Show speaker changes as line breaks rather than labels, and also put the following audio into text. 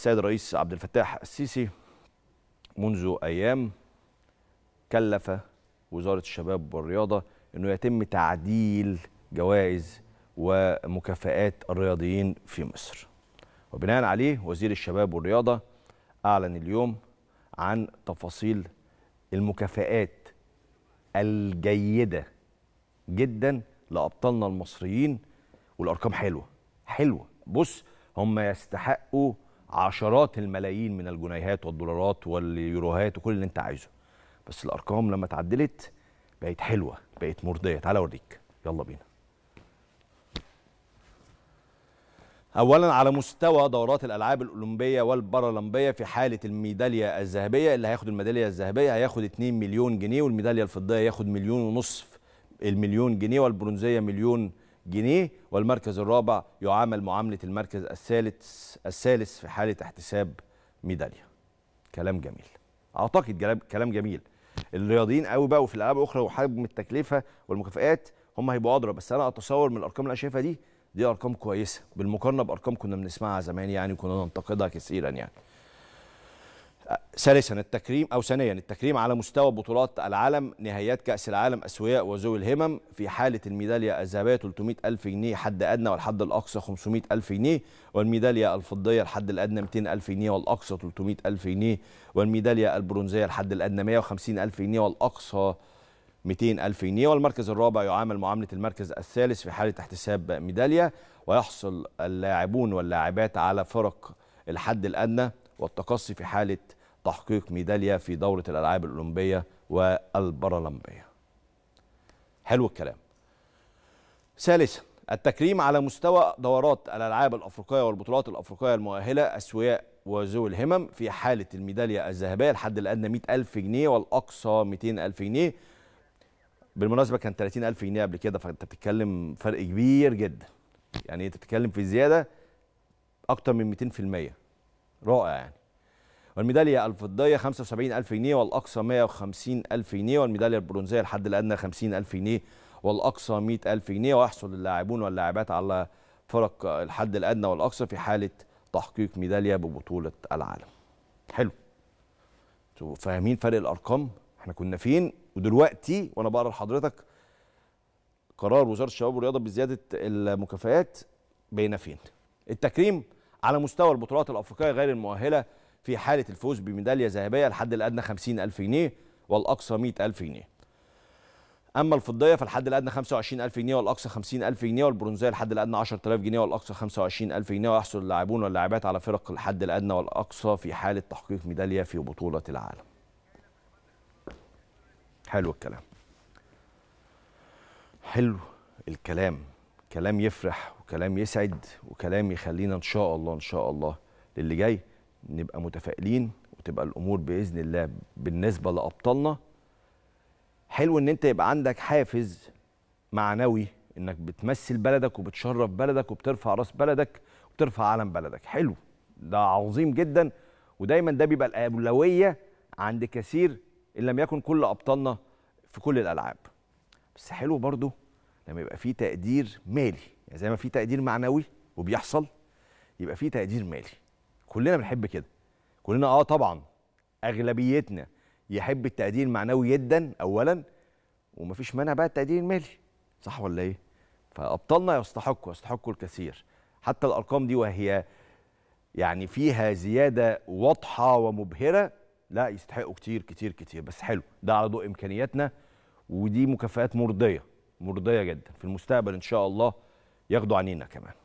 السيد الرئيس عبد الفتاح السيسي منذ ايام كلف وزاره الشباب والرياضه انه يتم تعديل جوائز ومكافآت الرياضيين في مصر. وبناء عليه وزير الشباب والرياضه اعلن اليوم عن تفاصيل المكافآت الجيده جدا لابطالنا المصريين والارقام حلوه حلوه بص هم يستحقوا عشرات الملايين من الجنيهات والدولارات واليوروهات وكل اللي انت عايزه بس الارقام لما اتعدلت بقت حلوه بقت مرضيه تعالى اوريك يلا بينا اولا على مستوى دورات الالعاب الاولمبيه والبارالمبيه في حاله الميداليه الذهبيه اللي هياخد الميداليه الذهبيه هياخد 2 مليون جنيه والميداليه الفضيه هياخد مليون ونصف المليون جنيه والبرونزيه مليون جنيه والمركز الرابع يعامل معاملة المركز الثالث الثالث في حالة احتساب ميدالية كلام جميل أعتقد كلام جميل الرياضيين قوي بقى وفي الألعاب الأخرى وحجم التكلفة والمكافئات هم هيبقوا أدرى بس أنا أتصور من الأرقام اللي أنا شايفها دي دي أرقام كويسة بالمقارنة بأرقام كنا بنسمعها زمان يعني وكنا ننتقدها كثيرا يعني ثالثا التكريم او ثانيا التكريم على مستوى بطولات العالم نهائيات كاس العالم اسوياء وذوي الهمم في حاله الميداليه الذهبيه 300 الف جنيه حد ادنى والحد الاقصى 500 الف جنيه والميداليه الفضيه الحد الادنى 200 الف جنيه والاقصى 300 الف جنيه والميداليه البرونزيه الحد الادنى 150 الف جنيه والاقصى 200 ألف جنيه والمركز الرابع يعامل معاملة المركز الثالث في حالة احتساب ميدالية ويحصل اللاعبون واللاعبات على فرق الحد الأدنى والتقصي في حالة تحقيق ميدالية في دورة الألعاب الأولمبية والبرالمبية حلو الكلام ثالثا التكريم على مستوى دورات الألعاب الأفريقية والبطولات الأفريقية المؤهلة أسوياء وذوي الهمم في حالة الميدالية الذهبية الحد الأدنى 100 ألف جنيه والأقصى 200 ألف جنيه بالمناسبة كان 30 ألف جنيه قبل كده فأنت بتتكلم فرق كبير جدا يعني أنت بتتكلم في زيادة أكتر من 200% رائع يعني والميداليه الفضيه 75000 جنيه والاقصى 150000 جنيه والميداليه البرونزيه الحد الادنى 50000 جنيه والاقصى 100000 جنيه ويحصل اللاعبون واللاعبات على فرق الحد الادنى والاقصى في حاله تحقيق ميداليه ببطوله العالم حلو انتوا فاهمين فرق الارقام احنا كنا فين ودلوقتي وانا بقرا لحضرتك قرار وزاره الشباب والرياضه بزياده المكافآت بقينا فين التكريم على مستوى البطولات الأفريقية غير المؤهلة في حالة الفوز بميدالية ذهبية الحد الأدنى 50 ألف جنيه والأقصى 100 ألف جنيه أما الفضية فالحد الأدنى 25 ألف جنيه والأقصى 50 ألف جنيه والبرونزية الحد الأدنى 10000 جنيه والأقصى 25 ألف جنيه ويحصل اللاعبون واللاعبات على فرق الحد الأدنى والأقصى في حالة تحقيق ميدالية في بطولة العالم حلو الكلام حلو الكلام كلام يفرح وكلام يسعد وكلام يخلينا ان شاء الله ان شاء الله للي جاي نبقى متفائلين وتبقى الامور باذن الله بالنسبه لابطالنا حلو ان انت يبقى عندك حافز معنوي انك بتمثل بلدك وبتشرف بلدك وبترفع راس بلدك وبترفع علم بلدك حلو ده عظيم جدا ودايما ده بيبقى الاولويه عند كثير ان لم يكن كل ابطالنا في كل الالعاب بس حلو برضه لما يبقى في تقدير مالي يعني زي ما في تقدير معنوي وبيحصل يبقى في تقدير مالي كلنا بنحب كده كلنا اه طبعا اغلبيتنا يحب التقدير المعنوي جدا اولا ومفيش مانع بقى التقدير المالي صح ولا ايه فابطالنا يستحقوا يستحقوا الكثير حتى الارقام دي وهي يعني فيها زياده واضحه ومبهره لا يستحقوا كتير كتير كتير بس حلو ده على ضوء امكانياتنا ودي مكافآت مرضيه مرضيه جدا في المستقبل ان شاء الله ياخدوا عنينا كمان